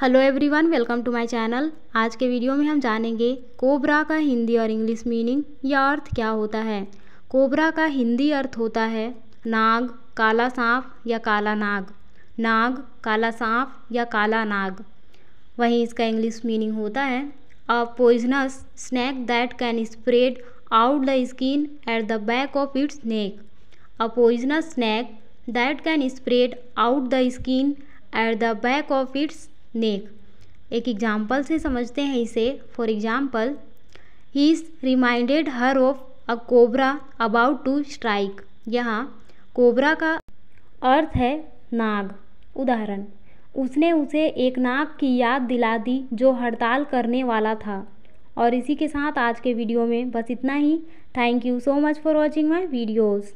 hello everyone welcome to my channel आज के video में हम जानेंगे कोबरा का हिंदी और इंग्लिश मीनिंग या अर्थ क्या होता है कोबरा का हिंदी अर्थ होता है नाग काला सांप या काला नाग नाग काला सांप या काला नाग वहीं इसका इंग्लिश मीनिंग होता है a poisonous snake that can spread out the skin at the back of its neck a poisonous snake that can spread out the skin at the back of its neck एक example से समझते हैं इसे for example he is reminded her of a cobra about to strike यहाँ cobra का अर्थ है नाग उदाहरण उसने उसे एक नाग की याद दिला दी जो हड़ताल करने वाला था और इसी के साथ आज के वीडियो में बस इतना ही thank you so much for watching my videos